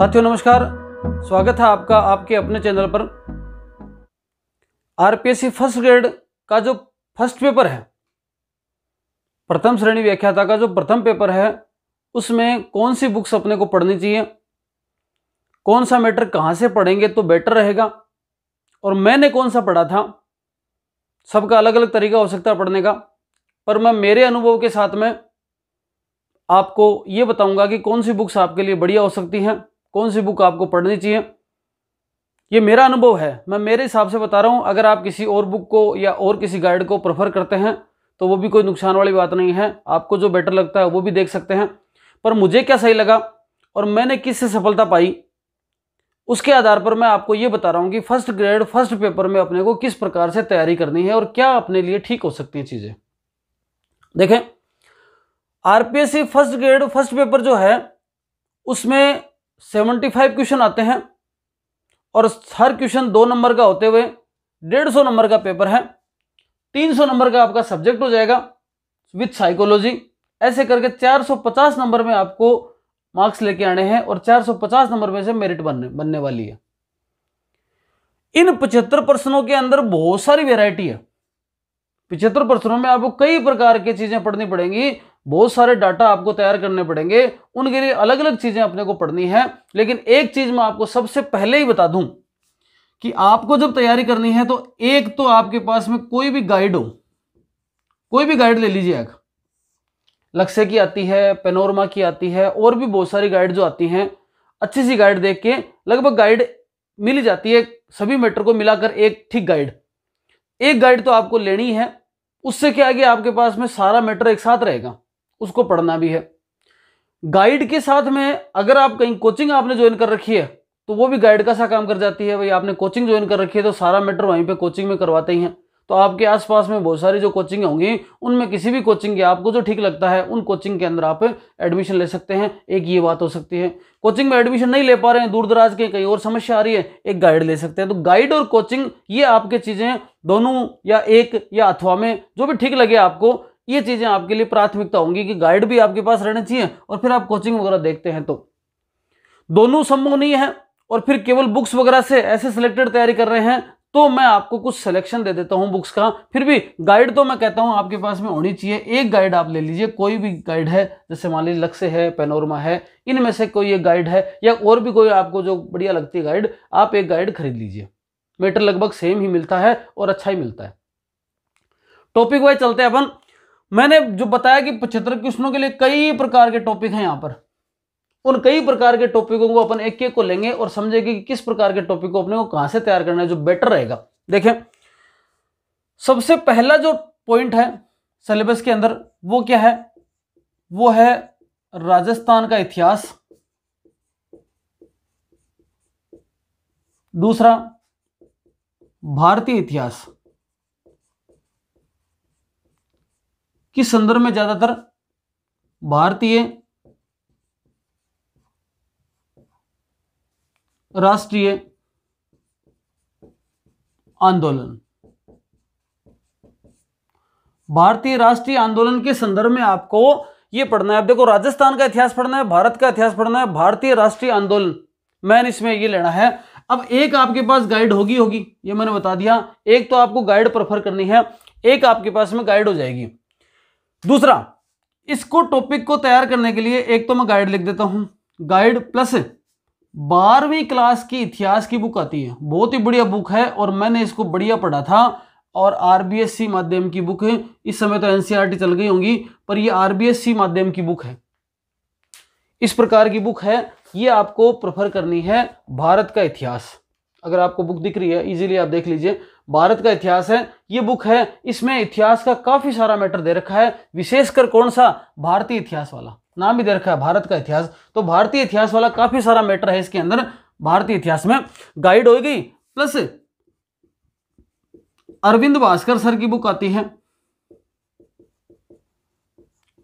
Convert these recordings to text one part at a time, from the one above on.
साथियों नमस्कार स्वागत है आपका आपके अपने चैनल पर आरपीएससी फर्स्ट ग्रेड का जो फर्स्ट पेपर है प्रथम श्रेणी व्याख्याता का जो प्रथम पेपर है उसमें कौन सी बुक्स अपने को पढ़नी चाहिए कौन सा मैटर कहाँ से पढ़ेंगे तो बेटर रहेगा और मैंने कौन सा पढ़ा था सबका अलग अलग तरीका हो सकता है पढ़ने का पर मैं मेरे अनुभव के साथ में आपको ये बताऊंगा कि कौन सी बुक्स आपके लिए बढ़िया हो सकती हैं कौन सी बुक आपको पढ़नी चाहिए ये मेरा अनुभव है मैं मेरे हिसाब से बता रहा हूँ अगर आप किसी और बुक को या और किसी गाइड को प्रेफर करते हैं तो वो भी कोई नुकसान वाली बात नहीं है आपको जो बेटर लगता है वो भी देख सकते हैं पर मुझे क्या सही लगा और मैंने किस से सफलता पाई उसके आधार पर मैं आपको ये बता रहा हूँ कि फर्स्ट ग्रेड फर्स्ट पेपर में अपने को किस प्रकार से तैयारी करनी है और क्या अपने लिए ठीक हो सकती हैं चीज़ें देखें R first grade first paper जो है उसमें सेवेंटी फाइव क्वेश्चन आते हैं और हर क्वेश्चन दो नंबर का होते हुए डेढ़ सौ नंबर का पेपर है तीन सौ नंबर का आपका सब्जेक्ट हो जाएगा विथ साइकोलॉजी ऐसे करके चार सौ पचास नंबर में आपको मार्क्स लेके आने हैं और चार सौ पचास नंबर में से मेरिट बनने बनने वाली है इन पचहत्तर प्रश्नों के अंदर बहुत सारी वेराइटी है पिछहत्तर प्रश्नों में आपको कई प्रकार की चीजें पढ़नी पड़ेंगी बहुत सारे डाटा आपको तैयार करने पड़ेंगे उनके लिए अलग अलग चीज़ें अपने को पढ़नी है लेकिन एक चीज़ मैं आपको सबसे पहले ही बता दूं कि आपको जब तैयारी करनी है तो एक तो आपके पास में कोई भी गाइड हो कोई भी गाइड ले लीजिए आप लक्ष्य की आती है पेनोरमा की आती है और भी बहुत सारी गाइड जो आती हैं अच्छी सी गाइड देख के लगभग गाइड मिल जाती है सभी मेटर को मिलाकर एक ठीक गाइड एक गाइड तो आपको लेनी है उससे क्या आगे आपके पास में सारा मेटर एक साथ रहेगा उसको पढ़ना भी है गाइड के साथ में अगर आप कहीं कोचिंग आपने ज्वाइन कर रखी है तो वो भी गाइड का सा काम कर जाती है भाई आपने कोचिंग ज्वाइन कर रखी है तो सारा मैटर वहीं पे कोचिंग में करवाते ही हैं तो आपके आसपास में बहुत सारी जो कोचिंग होंगी उनमें किसी भी कोचिंग के आपको जो ठीक लगता है उन कोचिंग के अंदर आप एडमिशन ले सकते हैं एक ये बात हो सकती है कोचिंग में एडमिशन नहीं ले पा रहे हैं दूर दराज के कहीं और समस्या आ रही है एक गाइड ले सकते हैं तो गाइड और कोचिंग ये आपके चीज़ें दोनों या एक या अथवा में जो भी ठीक लगे आपको ये चीज़ें आपके लिए प्राथमिकता होंगी कि गाइड भी आपके पास रहना चाहिए और फिर आप कोचिंग वगैरह देखते हैं तो दोनों संभव नहीं है और फिर केवल बुक्स वगैरह से ऐसे सिलेक्टेड तैयारी कर रहे हैं तो मैं आपको कुछ सिलेक्शन दे देता हूं बुक्स का फिर भी गाइड तो मैं कहता हूं आपके पास में होनी चाहिए एक गाइड आप ले लीजिए कोई भी गाइड है जैसे मान लीजिए लक्ष्य है पेनोरमा है इनमें से कोई एक गाइड है या और भी कोई आपको जो बढ़िया लगती है गाइड आप एक गाइड खरीद लीजिए मेटर लगभग सेम ही मिलता है और अच्छा ही मिलता है टॉपिक वाइज चलते हैं अपन मैंने जो बताया कि पचहत्तर क्वेश्चनों के लिए कई प्रकार के टॉपिक हैं यहाँ पर उन कई प्रकार के टॉपिकों को अपन एक एक को लेंगे और समझेंगे कि किस प्रकार के टॉपिक को अपने को कहाँ से तैयार करना है जो बेटर रहेगा देखें सबसे पहला जो पॉइंट है सिलेबस के अंदर वो क्या है वो है राजस्थान का इतिहास दूसरा भारतीय इतिहास किस संदर्भ में ज्यादातर भारतीय राष्ट्रीय आंदोलन भारतीय राष्ट्रीय आंदोलन के संदर्भ में आपको यह पढ़ना है आप देखो राजस्थान का इतिहास पढ़ना है भारत का इतिहास पढ़ना है भारतीय राष्ट्रीय आंदोलन मैंने इसमें यह लेना है अब एक आपके पास गाइड होगी होगी ये मैंने बता दिया एक तो आपको गाइड प्रेफर करनी है एक आपके पास में गाइड हो जाएगी दूसरा इसको टॉपिक को तैयार करने के लिए एक तो मैं गाइड लिख देता हूं गाइड प्लस बारहवीं क्लास की इतिहास की बुक आती है बहुत ही बढ़िया बुक है और मैंने इसको बढ़िया पढ़ा था और आर माध्यम की बुक है इस समय तो एनसीईआरटी e चल गई होंगी पर यह आर माध्यम की बुक है इस प्रकार की बुक है ये आपको प्रेफर करनी है भारत का इतिहास अगर आपको बुक दिख रही है इजीली आप देख लीजिए भारत का इतिहास है ये बुक है इसमें इतिहास का काफ़ी सारा मैटर दे रखा है विशेषकर कौन सा भारतीय इतिहास वाला नाम भी दे रखा है भारत का इतिहास तो भारतीय इतिहास वाला काफ़ी सारा मैटर है इसके अंदर भारतीय इतिहास में गाइड होगी प्लस अरविंद भास्कर सर की बुक आती है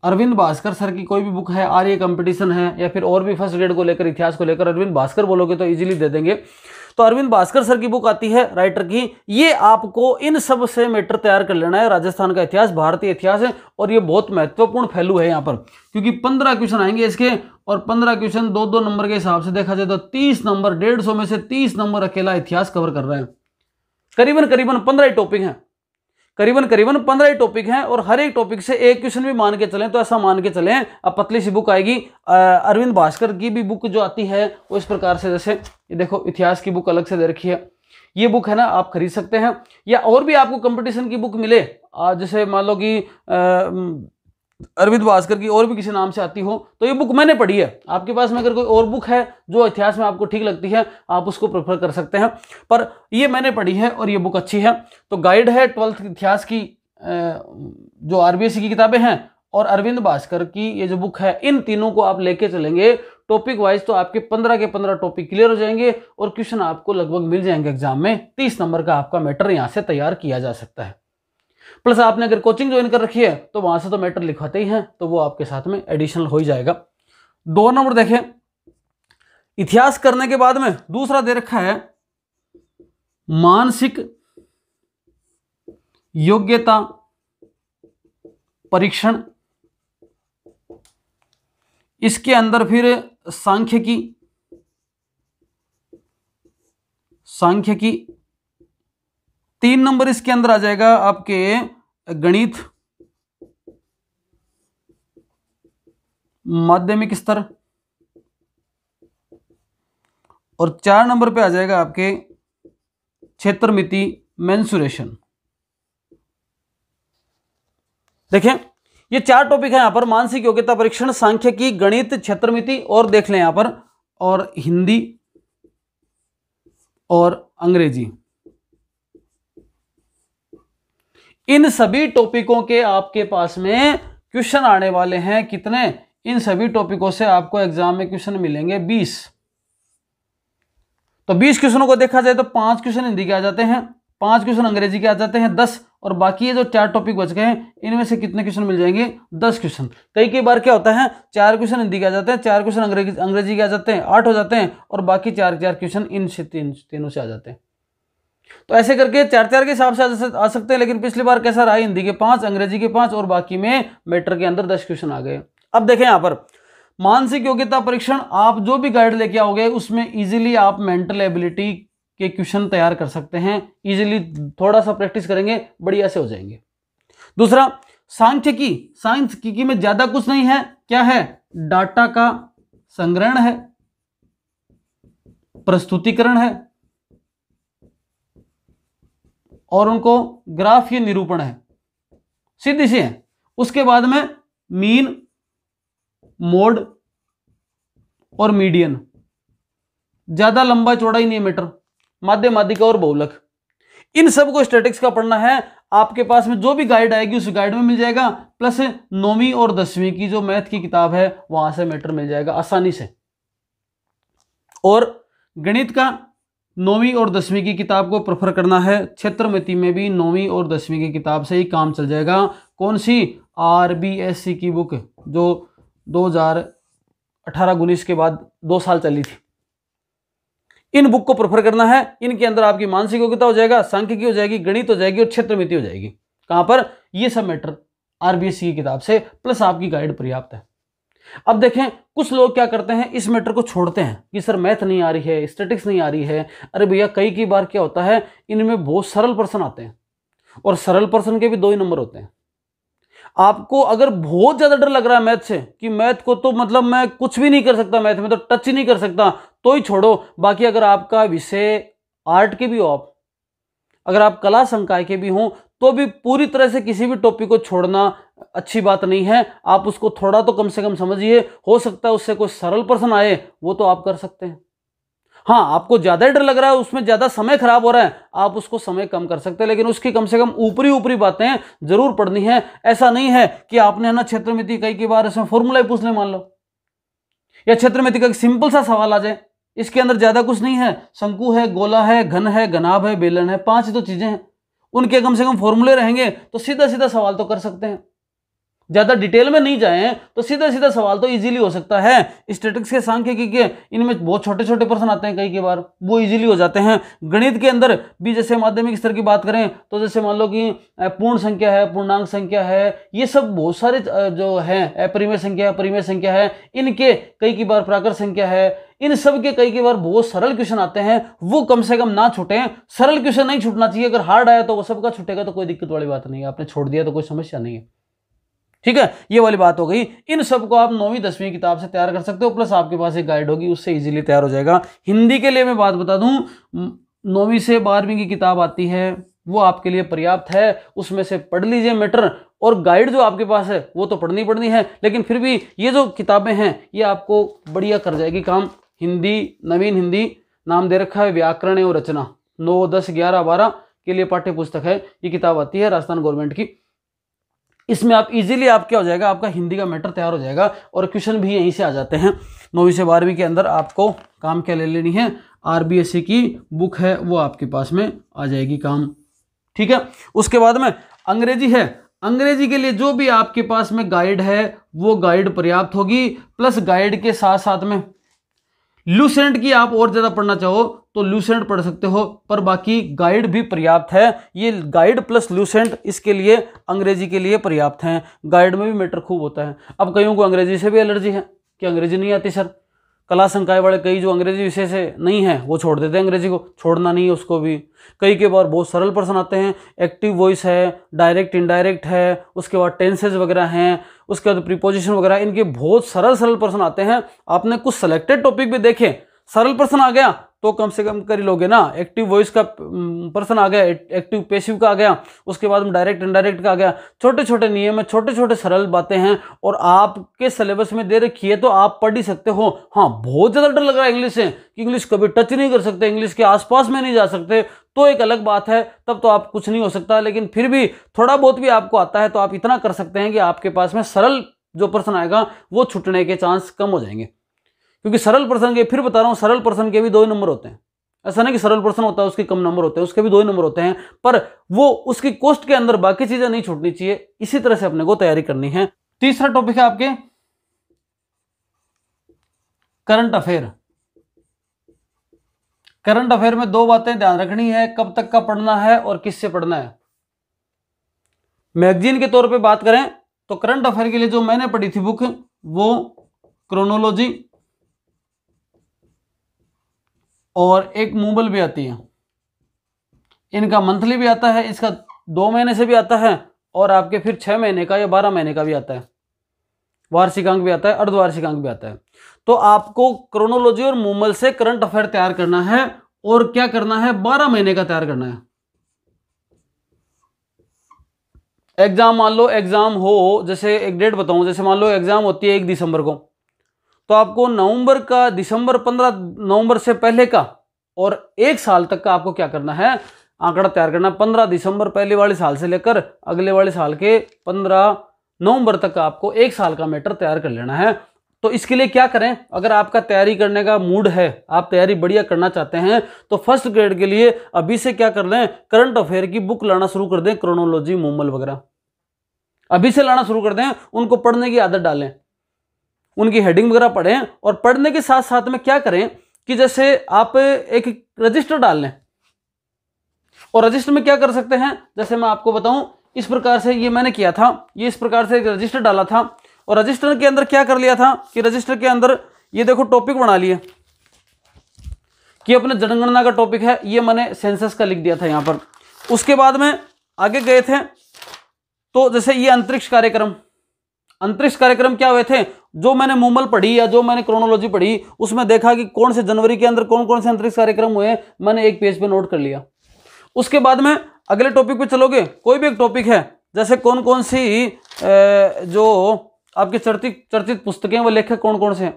अरविंद भास्कर सर की कोई भी बुक है आर ये कंपटीशन है या फिर और भी फर्स्ट ग्रेड को लेकर इतिहास को लेकर अरविंद भास्कर बोलोगे तो इजीली दे देंगे तो अरविंद भास्कर सर की बुक आती है राइटर की ये आपको इन सब से मैटर तैयार कर लेना है राजस्थान का इतिहास भारतीय इतिहास है और ये बहुत महत्वपूर्ण फैलू है यहाँ पर क्योंकि पंद्रह क्वेश्चन आएंगे इसके और पंद्रह क्वेश्चन दो दो नंबर के हिसाब से देखा जाए तो तीस नंबर डेढ़ में से तीस नंबर अकेला इतिहास कवर कर रहे हैं करीबन करीबन पंद्रह टॉपिक हैं करीबन करीबन पंद्रह ही टॉपिक हैं और हर एक टॉपिक से एक क्वेश्चन भी मान के चलें तो ऐसा मान के चलें अब पतली सी बुक आएगी अरविंद भास्कर की भी बुक जो आती है वो इस प्रकार से जैसे ये देखो इतिहास की बुक अलग से दे रखी है ये बुक है ना आप खरीद सकते हैं या और भी आपको कंपटीशन की बुक मिले जैसे मान लो कि अरविंद भास्कर की और भी किसी नाम से आती हो तो ये बुक मैंने पढ़ी है आपके पास में अगर कोई और बुक है जो इतिहास में आपको ठीक लगती है आप उसको प्रेफर कर सकते हैं पर ये मैंने पढ़ी है और ये बुक अच्छी है तो गाइड है ट्वेल्थ इतिहास की जो आर की किताबें हैं और अरविंद भास्कर की ये जो बुक है इन तीनों को आप लेके चलेंगे टॉपिक वाइज तो आपके पंद्रह के पंद्रह टॉपिक क्लियर हो जाएंगे और क्वेश्चन आपको लगभग मिल जाएंगे एग्जाम में तीस नंबर का आपका मैटर यहाँ से तैयार किया जा सकता है प्लस आपने अगर कोचिंग ज्वाइन कर रखी है तो वहां से तो मैटर लिखवाते ही हैं तो वो आपके साथ में एडिशनल हो ही जाएगा दो नंबर देखें इतिहास करने के बाद में दूसरा दे रखा है मानसिक योग्यता परीक्षण इसके अंदर फिर सांख्यिकी सांख्यिकी तीन नंबर इसके अंदर आ जाएगा आपके गणित माध्यमिक स्तर और चार नंबर पे आ जाएगा आपके क्षेत्र मिति मैंसुरेशन देखें ये चार टॉपिक है यहां पर मानसिक योग्यता परीक्षण सांख्यिकी गणित क्षेत्र मिति और देख लें यहां पर और हिंदी और अंग्रेजी इन सभी टॉपिकों के आपके पास में क्वेश्चन आने वाले हैं कितने इन सभी टॉपिकों से आपको एग्जाम में क्वेश्चन मिलेंगे बीस तो बीस क्वेश्चनों को देखा जाए तो पांच क्वेश्चन हिंदी के आ जाते हैं पांच क्वेश्चन अंग्रेजी के आ जाते हैं दस और बाकी ये जो चार टॉपिक बच गए हैं इनमें से कितने क्वेश्चन मिल जाएंगे दस क्वेश्चन तो कई कई बार क्या होता है चार क्वेश्चन हिंदी के आ जाते हैं चार क्वेश्चन अंग्रेजी अंग्रेजी के आ जाते हैं आठ हो जाते हैं और बाकी चार चार क्वेश्चन इन तीनों से आ जाते हैं तो ऐसे करके चार चार के हिसाब से आ सकते हैं लेकिन पिछली बार कैसा रहा हिंदी के पांच अंग्रेजी के पांच और बाकी में मैटर के अंदर दस क्वेश्चन आ गए अब देखें यहां पर मानसिक योग्यता परीक्षण आप जो भी गाइड लेके आओगे उसमें इजीली आप मेंटल एबिलिटी के क्वेश्चन तैयार कर सकते हैं इजीली थोड़ा सा प्रैक्टिस करेंगे बढ़िया से हो जाएंगे दूसरा सांख्यिकी की में ज्यादा कुछ नहीं है क्या है डाटा का संग्रहण है प्रस्तुतिकरण है और उनको ग्राफ ये निरूपण है सीधी सी है उसके बाद में मीन मोड और मीडियन ज्यादा लंबा चौड़ा ही नहीं है मीटर माध्य माध्यिका और बहुलक इन सबको स्टेटिक्स का पढ़ना है आपके पास में जो भी गाइड आएगी उस गाइड में मिल जाएगा प्लस नौवीं और दसवीं की जो मैथ की किताब है वहां से मैटर मिल जाएगा आसानी से और गणित का नौवीं और दसवीं की किताब को प्रेफर करना है क्षेत्रमिति में भी नौवीं और दसवीं की किताब से ही काम चल जाएगा कौन सी आर बी एस सी की बुक जो दो हज़ार अठारह उन्नीस के बाद दो साल चली थी इन बुक को प्रेफर करना है इनके अंदर आपकी मानसिक योग्यता हो जाएगा सांख्यिकी हो जाएगी गणित हो जाएगी और क्षेत्रमिति हो जाएगी कहाँ पर ये सब matter R B S C की किताब से प्लस आपकी गाइड पर्याप्त है अब देखें कुछ लोग क्या करते हैं इस मैटर को छोड़ते हैं कि सर मैथ नहीं आ रही है स्टेटिक्स नहीं आ रही है अरे भैया कई कई बार क्या होता है इनमें बहुत सरल पर्सन आते हैं और सरल पर्सन के भी दो ही नंबर होते हैं आपको अगर बहुत ज़्यादा डर लग रहा है मैथ से कि मैथ को तो मतलब मैं कुछ भी नहीं कर सकता मैथ में तो टच ही नहीं कर सकता तो ही छोड़ो बाकी अगर आपका विषय आर्ट के भी हो आप अगर आप कला संकाय के भी हों तो भी पूरी तरह से किसी भी टॉपिक को छोड़ना अच्छी बात नहीं है आप उसको थोड़ा तो कम से कम समझिए हो सकता है उससे कोई सरल प्रश्न आए वो तो आप कर सकते हैं हाँ आपको ज़्यादा डर लग रहा है उसमें ज़्यादा समय खराब हो रहा है आप उसको समय कम कर सकते हैं लेकिन उसकी कम से कम ऊपरी ऊपरी बातें जरूर पढ़नी है ऐसा नहीं है कि आपने है ना क्षेत्र में कई की बार इसमें फॉर्मूला ही पूछ ले मान लो या क्षेत्र में एक सिंपल सा सवाल आ जाए इसके अंदर ज़्यादा कुछ नहीं है शंकु है गोला है घन है घनाभ है बेलन है पांच तो चीज़ें हैं उनके कम से कम फॉर्मूले रहेंगे तो सीधा सीधा सवाल तो कर सकते हैं ज़्यादा डिटेल में नहीं जाएं तो सीधा सीधा सवाल तो इजीली हो सकता है स्टेटिक्स के सांख्यिकी के इनमें बहुत छोटे छोटे प्रश्न आते हैं कई कई बार वो इजीली हो जाते हैं गणित के अंदर भी जैसे माध्यमिक स्तर की बात करें तो जैसे मान लो कि पूर्ण संख्या है पूर्णांक संख्या है ये सब बहुत सारे जो है अपरिमय संख्या परिमय संख्या है इनके कई की बार प्राकृत संख्या है इन सब के कई कई बार बहुत सरल क्वेश्चन आते हैं वो कम से कम ना छूटे सरल क्वेश्चन नहीं छूटना चाहिए अगर हार्ड आया तो वो सबका छूटेगा तो कोई दिक्कत वाली बात नहीं है आपने छोड़ दिया तो कोई समस्या नहीं है ठीक है ये वाली बात हो गई इन सबको आप नौवीं दसवीं किताब से तैयार कर सकते हो प्लस आपके पास एक गाइड होगी उससे इजीली तैयार हो जाएगा हिंदी के लिए मैं बात बता दूं नौवीं से बारहवीं की किताब आती है वो आपके लिए पर्याप्त है उसमें से पढ़ लीजिए मैटर और गाइड जो आपके पास है वो तो पढ़नी पढ़नी है लेकिन फिर भी ये जो किताबें हैं ये आपको बढ़िया कर जाएगी काम हिंदी नवीन हिंदी नाम दे रखा है व्याकरण और रचना नौ दस ग्यारह बारह के लिए पाठ्य पुस्तक है ये किताब आती है राजस्थान गवर्नमेंट की इसमें आप इजीली आप क्या हो जाएगा आपका हिंदी का मैटर तैयार हो जाएगा और क्वेश्चन भी यहीं से आ जाते हैं नौवीं से बारहवीं के अंदर आपको काम क्या ले लेनी है आर e की बुक है वो आपके पास में आ जाएगी काम ठीक है उसके बाद में अंग्रेजी है अंग्रेजी के लिए जो भी आपके पास में गाइड है वो गाइड पर्याप्त होगी प्लस गाइड के साथ साथ में लूसेंट की आप और ज़्यादा पढ़ना चाहो तो लूसेंट पढ़ सकते हो पर बाकी गाइड भी पर्याप्त है ये गाइड प्लस लूसेंट इसके लिए अंग्रेजी के लिए पर्याप्त हैं गाइड में भी मैटर खूब होता है अब कईयों को अंग्रेजी से भी एलर्जी है कि अंग्रेजी नहीं आती सर कला संकाय वाले कई जो अंग्रेजी विषय से नहीं है वो छोड़ देते हैं अंग्रेजी को छोड़ना नहीं है उसको भी कई के बार बहुत सरल पर्सन आते हैं एक्टिव वॉइस है डायरेक्ट इनडायरेक्ट है उसके बाद टेंसेज वगैरह हैं उसके बाद प्रीपोजिशन वगैरह इनके बहुत सरल सरल पर्सन आते हैं आपने कुछ सेलेक्टेड टॉपिक भी देखे सरल पर्सन आ गया तो कम से कम कर लोगे ना एक्टिव वॉइस का पर्सन आ गया एक्टिव पेशिव का आ गया उसके बाद में डायरेक्ट इनडायरेक्ट का आ गया छोटे छोटे नियम है छोटे छोटे सरल बातें हैं और आपके सिलेबस में दे रखी है तो आप पढ़ ही सकते हो हाँ बहुत ज़्यादा डर लग रहा है इंग्लिश से कि इंग्लिश कभी टच नहीं कर सकते इंग्लिश के आसपास में नहीं जा सकते तो एक अलग बात है तब तो आप कुछ नहीं हो सकता लेकिन फिर भी थोड़ा बहुत भी आपको आता है तो आप इतना कर सकते हैं कि आपके पास में सरल जो पर्सन आएगा वो छुटने के चांस कम हो जाएंगे क्योंकि सरल प्रश्न के फिर बता रहा हूँ सरल प्रश्न के भी दो ही नंबर होते हैं ऐसा नहीं कि सरल प्रश्न होता है उसके कम नंबर होते हैं उसके भी दो ही नंबर होते हैं पर वो उसकी कोस्ट के अंदर बाकी चीजें नहीं छूटनी चाहिए इसी तरह से अपने को तैयारी करनी है तीसरा टॉपिक है आपके करंट अफेयर करंट अफेयर में दो बातें ध्यान रखनी है कब तक का पढ़ना है और किससे पढ़ना है मैगजीन के तौर पे बात करें तो करंट अफेयर के लिए जो मैंने पढ़ी थी बुक वो क्रोनोलॉजी और एक मूबल भी आती है इनका मंथली भी आता है इसका दो महीने से भी आता है और आपके फिर छः महीने का या बारह महीने का भी आता है वार्षिक अंक भी आता है अर्धवार्षिक अंक भी आता है तो आपको क्रोनोलॉजी और मूमल से करंट अफेयर तैयार करना है और क्या करना है बारह महीने का तैयार करना है एग्जाम मान लो एग्जाम हो जैसे एक डेट बताऊं जैसे मान लो एग्जाम होती है एक दिसंबर को तो आपको नवंबर का दिसंबर पंद्रह नवंबर से पहले का और एक साल तक का आपको क्या करना है आंकड़ा तैयार करना पंद्रह दिसंबर पहले वाले साल से लेकर अगले वाले साल के पंद्रह नवंबर तक आपको एक साल का मैटर तैयार कर लेना है तो इसके लिए क्या करें अगर आपका तैयारी करने का मूड है आप तैयारी बढ़िया करना चाहते हैं तो फर्स्ट ग्रेड के लिए अभी से क्या कर लें करंट अफेयर की बुक लाना शुरू कर दें क्रोनोलॉजी मोमल वगैरह अभी से लाना शुरू कर दें उनको पढ़ने की आदत डालें उनकी हेडिंग वगैरह पढ़ें और पढ़ने के साथ साथ में क्या करें कि जैसे आप एक रजिस्टर डाल लें और रजिस्टर में क्या कर सकते हैं जैसे मैं आपको बताऊं इस प्रकार से ये मैंने किया था ये इस प्रकार से एक रजिस्टर डाला था और रजिस्टर के अंदर क्या कर लिया था कि रजिस्टर के अंदर ये देखो टॉपिक बना लिए कि अपने जनगणना का टॉपिक है ये मैंने सेंसस का लिख दिया था यहाँ पर उसके बाद में आगे गए थे तो जैसे ये अंतरिक्ष कार्यक्रम अंतरिक्ष कार्यक्रम क्या हुए थे जो मैंने मूमल पढ़ी या जो मैंने क्रोनोलॉजी पढ़ी उसमें देखा कि कौन से जनवरी के अंदर कौन कौन से अंतरिक्ष कार्यक्रम हुए मैंने एक पेज पे नोट कर लिया उसके बाद में अगले टॉपिक पे चलोगे कोई भी एक टॉपिक है जैसे कौन कौन सी जो आपकी चर्चित चर्चित पुस्तकें व लेखक कौन कौन से हैं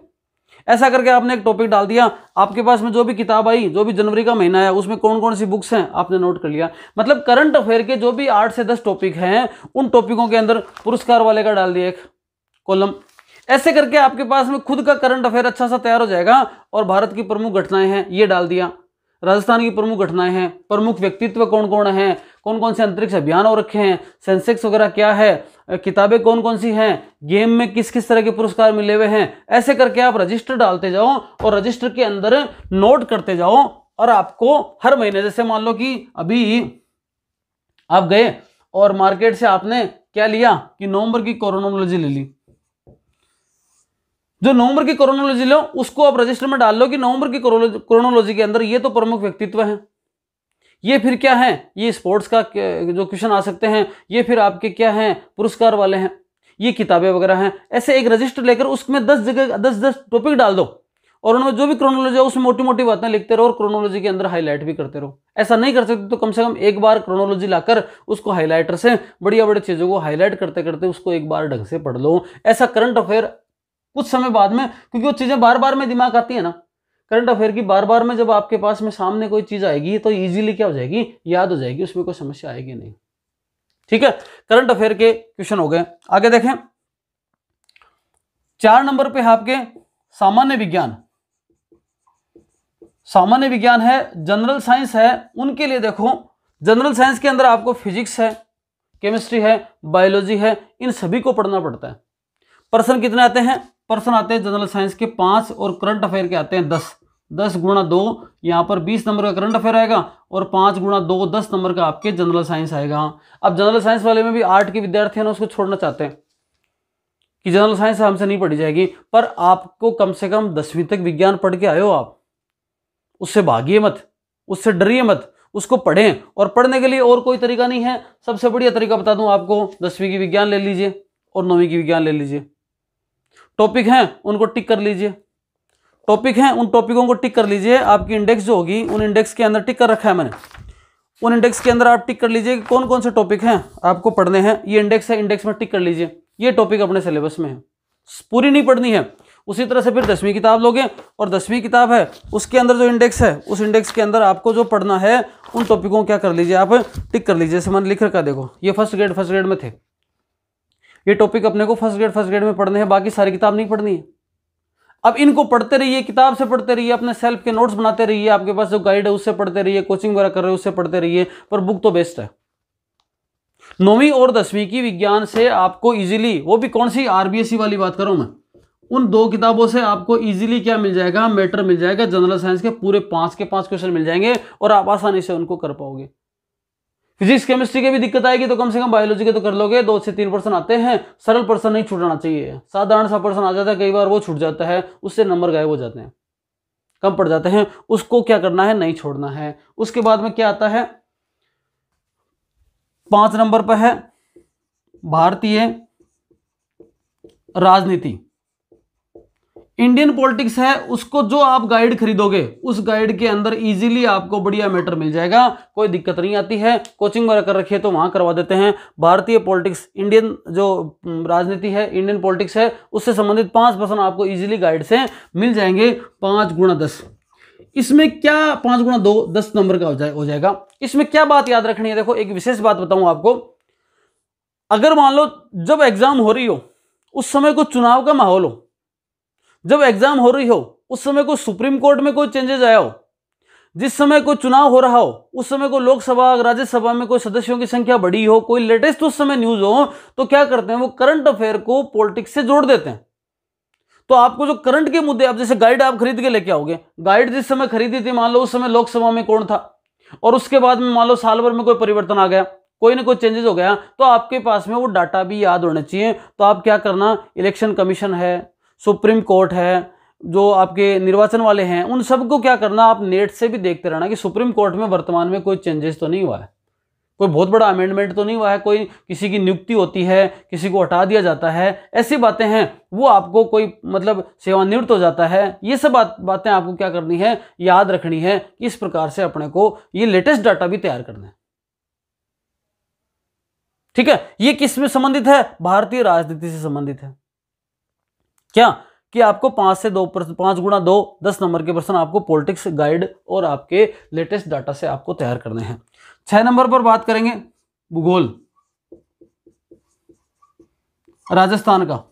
ऐसा करके आपने एक टॉपिक डाल दिया आपके पास में जो भी किताब आई जो भी जनवरी का महीना है उसमें कौन कौन सी बुक्स हैं आपने नोट कर लिया मतलब करंट अफेयर के जो भी आठ से दस टॉपिक हैं उन टॉपिकों के अंदर पुरस्कार वाले का डाल दिया एक कॉलम ऐसे करके आपके पास में खुद का करंट अफेयर अच्छा सा तैयार हो जाएगा और भारत की प्रमुख घटनाएं हैं ये डाल दिया राजस्थान की प्रमुख घटनाएं हैं प्रमुख व्यक्तित्व कौन कौन हैं कौन कौन से अंतरिक्ष अभियान और रखे हैं सेंसेक्स वगैरह क्या है किताबें कौन कौन सी हैं गेम में किस किस तरह के पुरस्कार मिले हुए हैं ऐसे करके आप रजिस्टर डालते जाओ और रजिस्टर के अंदर नोट करते जाओ और आपको हर महीने जैसे मान लो कि अभी आप गए और मार्केट से आपने क्या लिया कि नवंबर की कोरोनोलॉजी ले ली जो नवंबर की क्रोनोलॉजी लो उसको आप रजिस्टर में डाल लो कि नवंबर की क्रोनोलॉजी के अंदर ये तो प्रमुख व्यक्तित्व है ये फिर क्या है ये स्पोर्ट्स का जो क्वेश्चन आ सकते हैं ये फिर आपके क्या हैं पुरस्कार वाले हैं ये किताबें वगैरह हैं ऐसे एक रजिस्टर लेकर उसमें दस जगह दस दस टॉपिक डाल दो और उनमें जो भी क्रोनोलॉजी है उसमें मोटी मोटी बातें लिखते रहो और क्रोनोलॉजी के अंदर हाईलाइट भी करते रहो ऐसा नहीं कर सकते तो कम से कम एक बार क्रोनोलॉजी लाकर उसको हाईलाइटर से बढ़िया बड़ी चीज़ों को हाईलाइट करते करते उसको एक बार ढंग से पढ़ लो ऐसा करंट अफेयर कुछ समय बाद में क्योंकि वो चीज़ें बार बार में दिमाग आती है ना करंट अफेयर की बार बार में जब आपके पास में सामने कोई चीज़ आएगी तो इजीली क्या हो जाएगी याद हो जाएगी उसमें कोई समस्या आएगी नहीं ठीक है करंट अफेयर के क्वेश्चन हो गए आगे देखें चार नंबर पे है आपके सामान्य विज्ञान सामान्य विज्ञान है जनरल साइंस है उनके लिए देखो जनरल साइंस के अंदर आपको फिजिक्स है केमिस्ट्री है बायोलॉजी है इन सभी को पढ़ना पड़ता है पर्सन कितने आते हैं पर्सन आते हैं जनरल साइंस के पाँच और करंट अफेयर के आते हैं दस दस गुणा दो यहाँ पर बीस नंबर का करंट अफेयर आएगा और पाँच गुणा दो दस नंबर का आपके जनरल साइंस आएगा अब जनरल साइंस वाले में भी आर्ट के विद्यार्थी हैं ना उसको छोड़ना चाहते हैं कि जनरल साइंस हमसे नहीं पढ़ी जाएगी पर आपको कम से कम दसवीं तक विज्ञान पढ़ के आयो आप उससे भागिए मत उससे डरिए मत उसको पढ़ें और पढ़ने के लिए और कोई तरीका नहीं है सबसे बढ़िया तरीका बता दूं आपको दसवीं की विज्ञान ले लीजिए और नौवीं की विज्ञान ले लीजिए टॉपिक हैं उनको टिक कर लीजिए टॉपिक हैं उन टॉपिकों को टिक कर लीजिए आपकी इंडेक्स जो होगी उन इंडेक्स के अंदर टिक कर रखा है मैंने उन इंडेक्स के अंदर आप टिक कर लीजिए कि कौन कौन से टॉपिक हैं आपको पढ़ने हैं ये इंडेक्स है इंडेक्स में टिक कर लीजिए ये टॉपिक अपने सिलेबस में है पूरी नहीं पढ़नी है उसी तरह से फिर दसवीं किताब लोगे और दसवीं किताब है उसके अंदर जो इंडेक्स है उस इंडेक्स के अंदर आपको जो पढ़ना है उन टॉपिकों क्या कर लीजिए आप टिक कर लीजिए जैसे मैंने लिख रखा देखो ये फर्स्ट ग्रेड फर्स्ट ग्रेड में थे ये टॉपिक अपने को फर्स्ट ग्रेड फर्स्ट ग्रेड में पढ़ने हैं बाकी सारी किताब नहीं पढ़नी है अब इनको पढ़ते रहिए किताब से पढ़ते रहिए अपने सेल्फ के नोट्स बनाते रहिए आपके पास जो गाइड है उससे पढ़ते रहिए कोचिंग वगैरह कर रहे हो उससे पढ़ते रहिए पर बुक तो बेस्ट है नौवीं और दसवीं की विज्ञान से आपको इजीली वो भी कौन सी आरबीएससी e वाली बात करूं मैं उन दो किताबों से आपको इजीली क्या मिल जाएगा मैटर मिल जाएगा जनरल साइंस के पूरे पांच के पांच क्वेश्चन मिल जाएंगे और आप आसानी से उनको कर पाओगे फिजिक्स केमिस्ट्री की के भी दिक्कत आएगी तो कम से कम बायोलॉजी के तो कर लोगे दो से तीन पर्सन आते हैं सरल पर्सन नहीं छूटना चाहिए साधारण सा पर्सन आ जाता है कई बार वो छूट जाता है उससे नंबर गायब हो जाते हैं कम पड़ जाते हैं उसको क्या करना है नहीं छोड़ना है उसके बाद में क्या आता है पांच नंबर पर है भारतीय राजनीति इंडियन पॉलिटिक्स है उसको जो आप गाइड खरीदोगे उस गाइड के अंदर इजीली आपको बढ़िया मैटर मिल जाएगा कोई दिक्कत नहीं आती है कोचिंग वगैरह कर रखिए तो वहाँ करवा देते हैं भारतीय पॉलिटिक्स इंडियन जो राजनीति है इंडियन पॉलिटिक्स है उससे संबंधित पाँच परसेंट आपको ईजिली गाइड से मिल जाएंगे पाँच गुणा दस इसमें क्या पाँच गुणा दो दस नंबर का हो जाए हो जाएगा इसमें क्या बात याद रखनी है देखो एक विशेष बात बताऊँ आपको अगर मान लो जब एग्ज़ाम हो रही हो उस समय को चुनाव का माहौल हो जब एग्जाम हो रही हो उस समय को सुप्रीम कोर्ट में कोई चेंजेस आया हो जिस समय कोई चुनाव हो रहा हो उस समय को लोकसभा राज्यसभा में कोई सदस्यों की संख्या बढ़ी हो कोई लेटेस्ट उस समय न्यूज हो तो क्या करते हैं वो करंट अफेयर को पॉलिटिक्स से जोड़ देते हैं तो आपको जो करंट के मुद्दे आप जैसे गाइड आप खरीद के लेके आओगे गाइड जिस समय खरीदी थी मान लो उस समय लोकसभा में कौन था और उसके बाद में मान लो साल भर में कोई परिवर्तन आ गया कोई ना कोई चेंजेस हो गया तो आपके पास में वो डाटा भी याद होना चाहिए तो आप क्या करना इलेक्शन कमीशन है सुप्रीम कोर्ट है जो आपके निर्वाचन वाले हैं उन सबको क्या करना आप नेट से भी देखते रहना कि सुप्रीम कोर्ट में वर्तमान में कोई चेंजेस तो नहीं हुआ है कोई बहुत बड़ा अमेंडमेंट तो नहीं हुआ है कोई किसी की नियुक्ति होती है किसी को हटा दिया जाता है ऐसी बातें हैं वो आपको कोई मतलब सेवानिवृत्त हो जाता है ये सब बात बातें आपको क्या करनी है याद रखनी है इस प्रकार से अपने को ये लेटेस्ट डाटा भी तैयार करना है ठीक है ये किस में संबंधित है भारतीय राजनीति से संबंधित है क्या कि आपको पांच से दो पांच गुणा दो दस नंबर के प्रश्न आपको पॉलिटिक्स गाइड और आपके लेटेस्ट डाटा से आपको तैयार करने हैं छह नंबर पर बात करेंगे भूगोल राजस्थान का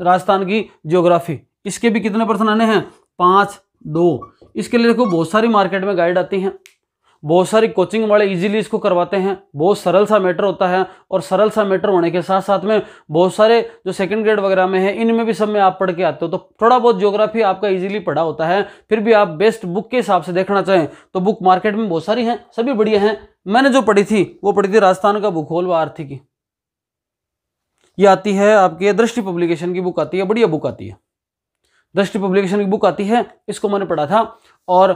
राजस्थान की ज्योग्राफी इसके भी कितने प्रश्न आने हैं पांच दो इसके लिए देखो बहुत सारी मार्केट में गाइड आती हैं बहुत सारी कोचिंग वाले इजीली इसको करवाते हैं बहुत सरल सा मैटर होता है और सरल सा मैटर होने के साथ साथ में बहुत सारे जो सेकंड ग्रेड वगैरह में है इनमें भी सब में आप पढ़ के आते हो तो थोड़ा बहुत ज्योग्राफी आपका इजीली पढ़ा होता है फिर भी आप बेस्ट बुक के हिसाब से देखना चाहें तो बुक मार्केट में बहुत सारी हैं सभी बढ़िया हैं मैंने जो पढ़ी थी वो पढ़ी थी राजस्थान का भूखोल व आर्थिक ये आती है आपकी दृष्टि पब्लिकेशन की बुक आती है बढ़िया बुक आती है दृष्टि पब्लिकेशन की बुक आती है इसको मैंने पढ़ा था और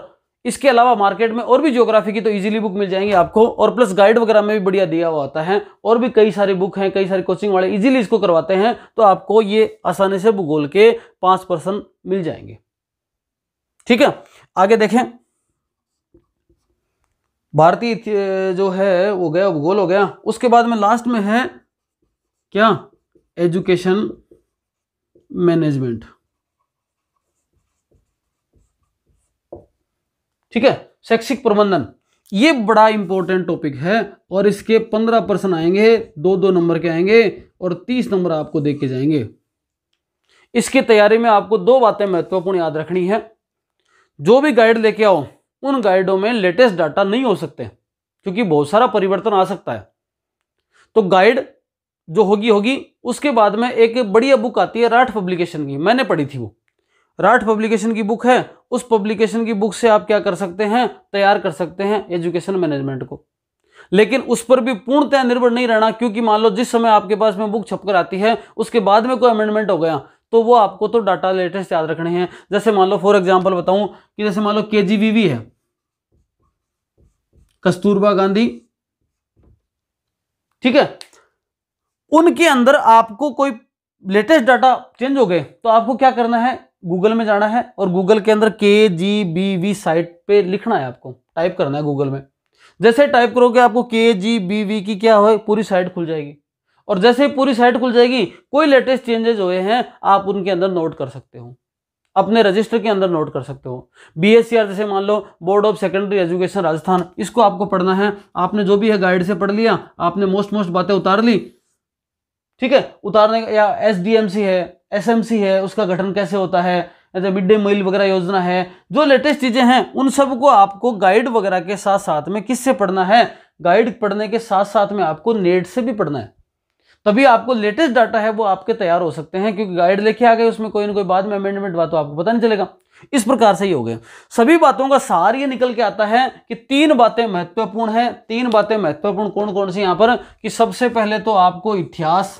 इसके अलावा मार्केट में और भी ज्योग्राफी की तो इजीली बुक मिल जाएंगी आपको और प्लस गाइड वगैरह में भी बढ़िया दिया हुआ आता है और भी कई सारे बुक हैं कई सारे कोचिंग वाले इजीली इसको करवाते हैं तो आपको ये आसानी से भूगोल के पाँच परसेंट मिल जाएंगे ठीक है आगे देखें भारतीय जो है वो गया भूगोल हो गया उसके बाद में लास्ट में है क्या एजुकेशन मैनेजमेंट ठीक है शैक्षिक प्रबंधन ये बड़ा इंपॉर्टेंट टॉपिक है और इसके पंद्रह पर्सन आएंगे दो दो नंबर के आएंगे और तीस नंबर आपको दे के जाएंगे इसकी तैयारी में आपको दो बातें महत्वपूर्ण याद रखनी है जो भी गाइड लेके आओ उन गाइडों में लेटेस्ट डाटा नहीं हो सकते क्योंकि बहुत सारा परिवर्तन आ सकता है तो गाइड जो होगी होगी उसके बाद में एक बढ़िया बुक आती है राठ पब्लिकेशन की मैंने पढ़ी थी वो राठ पब्लिकेशन की बुक है उस पब्लिकेशन की बुक से आप क्या कर सकते हैं तैयार कर सकते हैं एजुकेशन मैनेजमेंट को लेकिन उस पर भी पूर्णतया निर्भर नहीं रहना क्योंकि मान लो जिस समय आपके पास में बुक छपकर आती है उसके बाद में कोई अमेंडमेंट हो गया तो वो आपको तो डाटा लेटेस्ट याद रखने हैं जैसे मान लो फॉर एग्जाम्पल बताऊं कि जैसे मान लो के है कस्तूरबा गांधी ठीक है उनके अंदर आपको कोई लेटेस्ट डाटा चेंज हो गए तो आपको क्या करना है गूगल में जाना है और गूगल के अंदर के जी बी वी साइट पे लिखना है आपको टाइप करना है गूगल में जैसे टाइप करोगे आपको के जी बी वी की क्या हो पूरी साइट खुल जाएगी और जैसे ही पूरी साइट खुल जाएगी कोई लेटेस्ट चेंजेज हुए हैं आप उनके अंदर नोट कर सकते हो अपने रजिस्टर के अंदर नोट कर सकते हो बी एस सी आर जैसे मान लो board of secondary education Rajasthan इसको आपको पढ़ना है आपने जो भी है गाइड से पढ़ लिया आपने मोस्ट मोस्ट बातें उतार ली ठीक है उतारने का या एस डी एम सी है एसएमसी है उसका गठन कैसे होता है जैसे मिड डे मील वगैरह योजना है जो लेटेस्ट चीज़ें हैं उन सबको आपको गाइड वगैरह के साथ साथ में किससे पढ़ना है गाइड पढ़ने के साथ साथ में आपको नेट से भी पढ़ना है तभी आपको लेटेस्ट डाटा है वो आपके तैयार हो सकते हैं क्योंकि गाइड लेके आ गए उसमें कोई ना कोई बाद में अमेंडमेंट बात तो आपको पता नहीं चलेगा इस प्रकार से ही हो गए सभी बातों का सार ये निकल के आता है कि तीन बातें महत्वपूर्ण है तीन बातें महत्वपूर्ण कौन कौन सी यहाँ पर कि सबसे पहले तो आपको इतिहास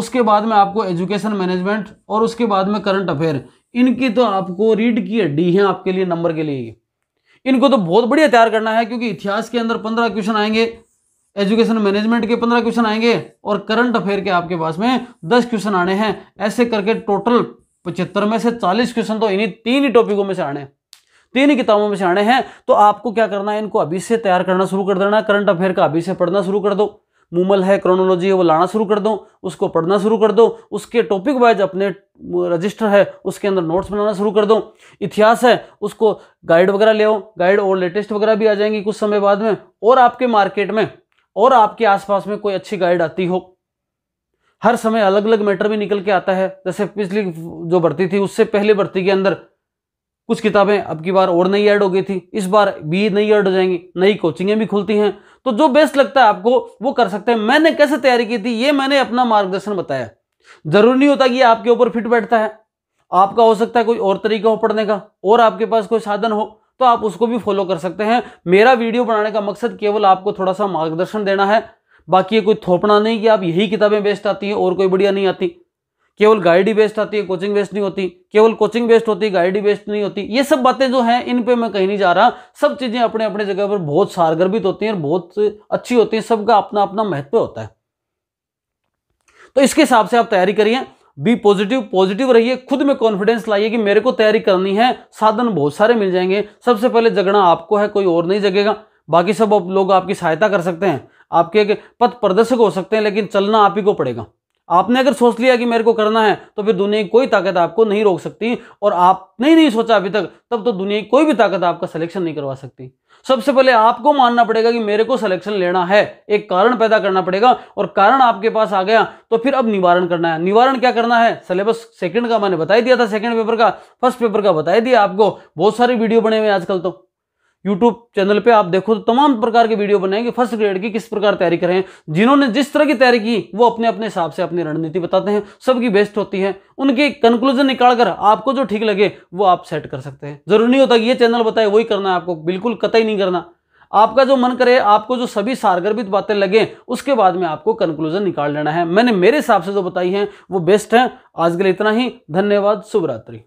उसके बाद में आपको एजुकेशन मैनेजमेंट और उसके बाद में करंट अफेयर इनकी तो आपको रीड की हड्डी है आपके लिए नंबर के लिए इनको तो बहुत बढ़िया तैयार करना है क्योंकि इतिहास के अंदर पंद्रह क्वेश्चन आएंगे एजुकेशन मैनेजमेंट के पंद्रह क्वेश्चन आएंगे और करंट अफेयर के आपके पास में दस क्वेश्चन आने हैं ऐसे करके टोटल पचहत्तर में से चालीस क्वेश्चन तो इन्हीं तीन ही टॉपिकों में से आने तीन ही किताबों में से आने हैं तो आपको क्या करना है इनको अभी से तैयार करना शुरू कर देना करंट अफेयर का अभी से पढ़ना शुरू कर दो मूमल है क्रोनोलॉजी है वो लाना शुरू कर दो उसको पढ़ना शुरू कर दो उसके टॉपिक वाइज अपने रजिस्टर है उसके अंदर नोट्स बनाना शुरू कर दो इतिहास है उसको गाइड वगैरह ले आओ गाइड और लेटेस्ट वगैरह भी आ जाएंगी कुछ समय बाद में और आपके मार्केट में और आपके आसपास में कोई अच्छी गाइड आती हो हर समय अलग अलग मैटर भी निकल के आता है जैसे पिछली जो भर्ती थी उससे पहले भर्ती के अंदर कुछ किताबें अब की बार और नई ऐड हो गई थी इस बार भी नई ऐड हो जाएंगी नई कोचिंगें भी खुलती हैं तो जो बेस्ट लगता है आपको वो कर सकते हैं मैंने कैसे तैयारी की थी ये मैंने अपना मार्गदर्शन बताया जरूरी नहीं होता कि आपके ऊपर फिट बैठता है आपका हो सकता है कोई और तरीका हो पढ़ने का और आपके पास कोई साधन हो तो आप उसको भी फॉलो कर सकते हैं मेरा वीडियो बनाने का मकसद केवल आपको थोड़ा सा मार्गदर्शन देना है बाकी ये कोई थोपना नहीं कि आप यही किताबें बेस्ट आती हैं और कोई बढ़िया नहीं आती केवल गाइड ही बेस्ड आती है कोचिंग बेस्ड नहीं होती केवल कोचिंग बेस्ड होती है गाइड ही बेस्ड नहीं होती ये सब बातें जो हैं इन पे मैं कहीं नहीं जा रहा सब चीज़ें अपने अपने जगह पर बहुत सारगर्भित होती हैं और बहुत अच्छी होती हैं सबका अपना अपना महत्व होता है तो इसके हिसाब से आप तैयारी करिए बी पॉजिटिव पॉजिटिव रहिए खुद में कॉन्फिडेंस लाइए कि मेरे को तैयारी करनी है साधन बहुत सारे मिल जाएंगे सबसे पहले जगना आपको है कोई और नहीं जगेगा बाकी सब लोग आपकी सहायता कर सकते हैं आपके पथ प्रदर्शक हो सकते हैं लेकिन चलना आप ही को पड़ेगा आपने अगर सोच लिया कि मेरे को करना है तो फिर दुनिया की कोई ताकत आपको नहीं रोक सकती और आपने ही नहीं सोचा अभी तक तब तो दुनिया की कोई भी ताकत आपका सिलेक्शन नहीं करवा सकती सबसे पहले आपको मानना पड़ेगा कि मेरे को सिलेक्शन लेना है एक कारण पैदा करना पड़ेगा और कारण आपके पास आ गया तो फिर अब निवारण करना है निवारण क्या करना है सिलेबस सेकंड का मैंने बताई दिया था सेकंड पेपर का फर्स्ट पेपर का बताई दिया आपको बहुत सारी वीडियो बने हुए आजकल तो यूट्यूब चैनल पे आप देखो तो तमाम प्रकार के वीडियो बनाएंगे फर्स्ट ग्रेड की किस प्रकार तैयारी करें जिन्होंने जिस तरह की तैयारी की वो अपने अपने हिसाब से अपनी रणनीति बताते हैं सबकी बेस्ट होती है उनके कंक्लूजन निकालकर आपको जो ठीक लगे वो आप सेट कर सकते हैं जरूरी नहीं होता कि ये चैनल बताए वही करना है आपको बिल्कुल कतई नहीं करना आपका जो मन करे आपको जो सभी सारगर्भित बातें लगें उसके बाद में आपको कंक्लूजन निकाल लेना है मैंने मेरे हिसाब से जो बताई है वो बेस्ट है आज के लिए इतना ही धन्यवाद शुभरात्रि